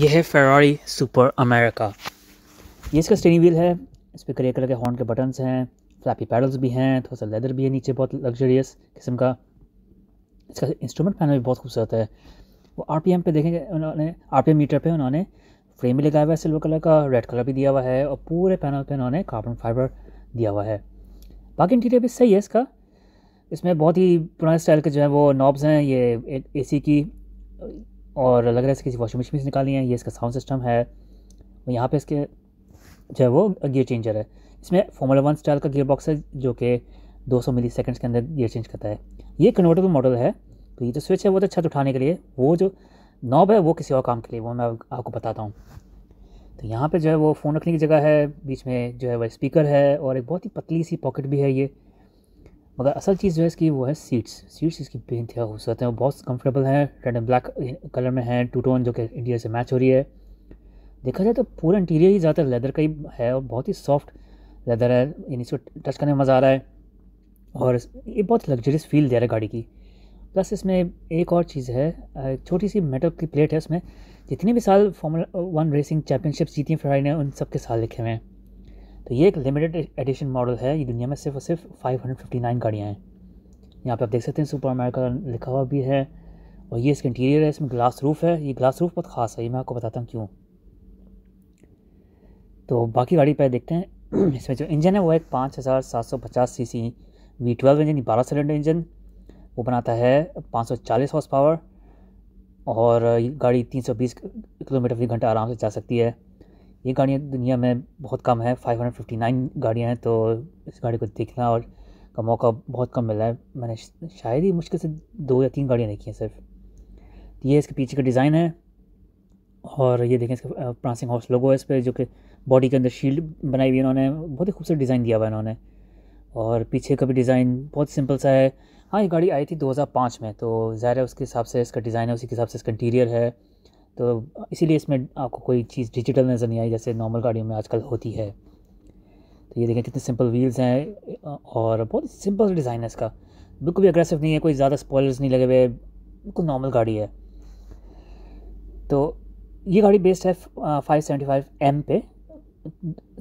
यह है Ferrari super America ये इसका स्टेरिंग व्हील है इस पर ग्रे कलर के हॉर्न के बटन्स हैं फ्लैपी पैडल्स भी हैं थोड़ा सा लेदर भी है नीचे बहुत लग्जरियस किस्म का इसका इंस्ट्रूमेंट पैनल भी बहुत खूबसूरत है वो आर पी एम पे देखेंगे उन्होंने आर पी एम मीटर पर उन्होंने फ्रेम भी लगाया हुआ है सिल्वर कलर का रेड कलर भी दिया हुआ है और पूरे पैनल पर उन्होंने कार्बन फाइबर दिया हुआ है बाकी इंटीरियर भी सही है इसका इसमें बहुत ही पुराने स्टाइल के जो है वो नॉब्स हैं ये ए सी की और लग रहा है इसे किसी वॉशिंग मशीन से निकाली है ये इसका साउंड सिस्टम है और यहाँ पे इसके जो है वो गियर चेंजर है इसमें फॉर्मूला वन स्टाइल का गियर बॉक्स है जो कि 200 मिली सेकेंड्स के अंदर गियर चेंज करता है ये कन्वर्टेबल मॉडल है तो ये जो स्विच है वो तो अच्छा उठाने के लिए वो जो नॉब है वो किसी और काम के लिए वो मैं आपको बताता हूँ तो यहाँ पर जो है वो फ़ोन रखने की जगह है बीच में जो है वह स्पीकर है और एक बहुत ही पतली सी पॉकेट भी है ये मगर असल चीज़ जो है इसकी वो है सीट्स सीट्स इसकी बेनतहा खूबसूरत हैं वो बहुत कंफर्टेबल हैं रेड एंड ब्लैक कलर में हैं टू टोन जो कि इंटीरियर से मैच हो रही है देखा जाए तो पूरा इंटीरियर ही ज़्यादातर लेदर का ही है और बहुत ही सॉफ्ट लेदर है यानी इसको टच करने में मज़ा आ रहा है और ये बहुत लग्जरियस फील दे रहा है गाड़ी की प्लस इसमें एक और चीज़ है छोटी सी मेटल की प्लेट है उसमें जितने भी साल फॉर्मूला वन रेसिंग चैम्पियनशिप जीती हैं फरारी ने उन सब के साल लिखे हुए हैं तो ये एक लिमिटेड एडिशन मॉडल है ये दुनिया में सिर्फ और सिर्फ 559 गाड़ियाँ हैं यहाँ पे आप देख सकते हैं सुपर अमेरिका लिखा हुआ भी है और ये इसका इंटीरियर है इसमें ग्लास रूफ है ये ग्लास रूफ बहुत ख़ास है ये मैं आपको बताता हूँ क्यों तो बाकी गाड़ी पहले देखते हैं इसमें जो इंजन है वो एक पाँच हज़ार सात सौ पचास C C V twelve engine बारह सिलेंडर इंजन वो बनाता है पाँच सौ चालीस हॉर्स पावर और गाड़ी तीन सौ बीस किलोमीटर प्रति घंटा आराम से जा सकती है ये गाड़ियाँ दुनिया में बहुत कम है 559 गाड़ियाँ हैं तो इस गाड़ी को देखना और का मौका बहुत कम मिला है मैंने शायद ही मुश्किल से दो या तीन गाड़ियाँ देखी हैं सिर्फ तो ये इसके पीछे का डिज़ाइन है और ये देखें इसका प्रांसिंग हाउस लोगो है इस पर जो कि बॉडी के अंदर शील्ड बनाई हुई है इन्होंने बहुत ही खूबसूरत डिज़ाइन दिया हुआ है इन्होंने और पीछे का भी डिज़ाइन बहुत सिंपल सा है हाँ ये गाड़ी आई थी 2005 में तो ज़ाहिर है उसके हिसाब से इसका डिज़ाइन है उसी के हिसाब से इसका इंटीरियर है तो इसीलिए इसमें आपको कोई चीज़ डिजिटल नज़र नहीं आई जैसे नॉर्मल गाड़ियों में आजकल होती है तो ये देखें कितने सिंपल व्हील्स हैं और बहुत सिंपल डिज़ाइन है इसका बिल्कुल भी अग्रेसिव नहीं है कोई ज़्यादा स्पॉयलर्स नहीं लगे हुए बिल्कुल नॉर्मल गाड़ी है तो ये गाड़ी बेस्ड है फाइव सेवेंटी फाइव एम पे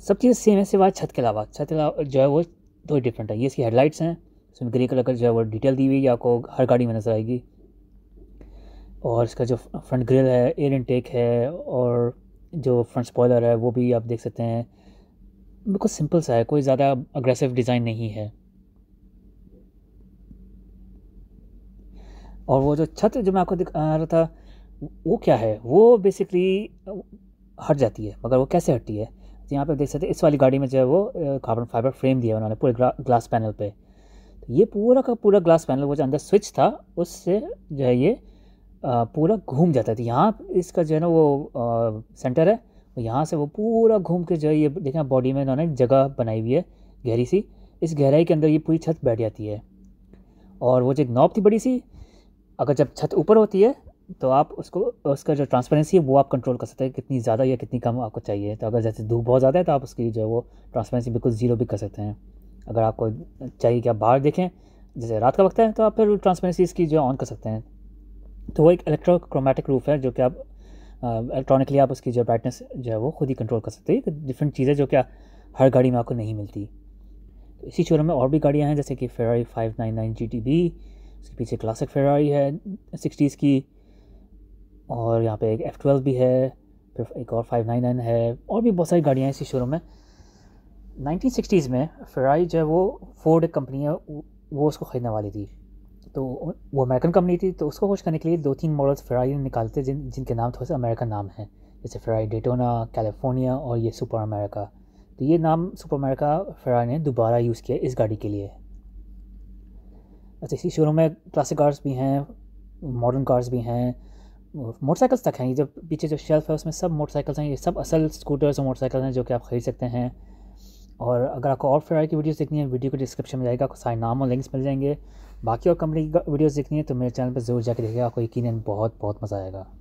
सब चीज़ें सेम है सिवाय छत के अलावा छत के अलावा जो है वो दो डिफरेंट है ये इसकी हेडलाइट्स हैं इसमें ग्रे कलर का जो है वो डिटेल दी हुई है आपको हर गाड़ी में नज़र आएगी और इसका जो फ्रंट ग्रिल है एयर इनटेक है और जो फ्रंट स्पॉयलर है वो भी आप देख सकते हैं बिल्कुल सिंपल सा है कोई ज़्यादा अग्रेसिव डिज़ाइन नहीं है और वो जो छत जो मैं आपको दिखा रहा था वो क्या है वो बेसिकली हट जाती है मगर वो कैसे हटती है तो यहाँ पर देख सकते हैं इस वाली गाड़ी में जो है वो कार्बन फाइबर फ्रेम दिया उन्होंने पूरे ग्लास पैनल पे तो ये पूरा का पूरा ग्लास पैनल वो जो अंदर स्विच था उससे जो है ये पूरा घूम जाता है तो यहाँ इसका जो है ना वो सेंटर है तो यहाँ से वो पूरा घूम के जो है ये देखें बॉडी में इन्होंने जगह बनाई हुई है गहरी सी इस गहराई के अंदर ये पूरी छत बैठ जाती है और वो जो एक नॉब थी बड़ी सी अगर जब छत ऊपर होती है तो आप उसको उसका जो ट्रांसपेरेंसी है वो आप कंट्रोल कर सकते हैं कितनी ज़्यादा या कितनी कम आपको चाहिए तो अगर जैसे धूप बहुत ज़्यादा है तो आप उसकी जो है वो ट्रांसपेरेंसी बिल्कुल ज़ीरो भी कर सकते हैं अगर आपको चाहिए कि आप बाहर देखें जैसे रात का वक्त है तो आप फिर ट्रांसपेरेंसी इसकी जो ऑन कर सकते हैं तो वो एक इलेक्ट्रोक्रोमेटिक रूफ है जो कि आप इलेक्ट्रॉनिकली आप उसकी जो ब्राइटनेस जो है वो खुद ही कंट्रोल कर सकते हैं डिफरेंट चीज़ें जो कि हर गाड़ी में आपको नहीं मिलती तो इसी शोरूम में और भी गाड़ियाँ हैं जैसे कि Ferrari five nine nine G T B उसके पीछे क्लासिक फेरारी है सिक्सटीज़ की और यहाँ पे एक एफ़ ट्वेल्व भी है फिर एक और फाइव नाइन नाइन है और भी बहुत सारी गाड़ियाँ हैं इसी शोरूम में नाइनटीन सिक्सटीज़ में फेरारी जो है वो फोर्ड कंपनी है वो उसको ख़रीदने वाली थी तो वो अमेरिकन कंपनी थी तो उसको खुश करने के लिए दो तीन मॉडल्स ने निकालते जिन जिनके नाम थोड़े से अमेरिकन नाम हैं जैसे फ्राई डेटोना कैलिफोर्निया और ये सुपर अमेरिका तो ये नाम सुपर अमेरिका फ़रारी ने दोबारा यूज़ किया इस गाड़ी के लिए अच्छा इसी शोरूम में क्लासिक कार्स भी हैं मॉडर्न कार्स भी हैं मोटरसाइकिल्स तक हैं ये जो पीछे जो शेल्फ है उसमें सब मोटरसाइकिल्स हैं ये सब असल स्कूटर्स और मोटरसाइकिल्स हैं जो कि आप ख़रीद सकते हैं और अगर आपको और फ्राई की वीडियोस देखनी है वीडियो के डिस्क्रिप्शन में जाएगा आपको सारे नाम और लिंक्स मिल जाएंगे बाकी और कंपनी की वीडियोस देखनी है तो मेरे चैनल पर ज़रूर जाकर देखिएगा आपको यकीन बहुत बहुत मज़ा आएगा